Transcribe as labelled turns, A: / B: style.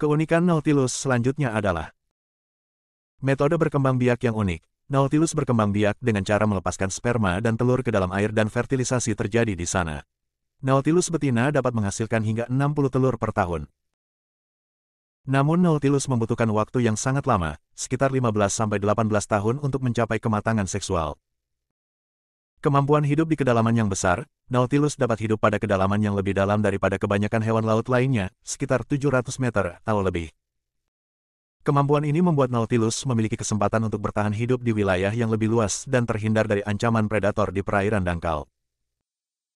A: Keunikan Nautilus selanjutnya adalah Metode berkembang biak yang unik. Nautilus berkembang biak dengan cara melepaskan sperma dan telur ke dalam air dan fertilisasi terjadi di sana. Nautilus betina dapat menghasilkan hingga 60 telur per tahun. Namun Nautilus membutuhkan waktu yang sangat lama, sekitar 15-18 tahun untuk mencapai kematangan seksual. Kemampuan hidup di kedalaman yang besar, Nautilus dapat hidup pada kedalaman yang lebih dalam daripada kebanyakan hewan laut lainnya, sekitar 700 meter atau lebih. Kemampuan ini membuat Nautilus memiliki kesempatan untuk bertahan hidup di wilayah yang lebih luas dan terhindar dari ancaman predator di perairan dangkal.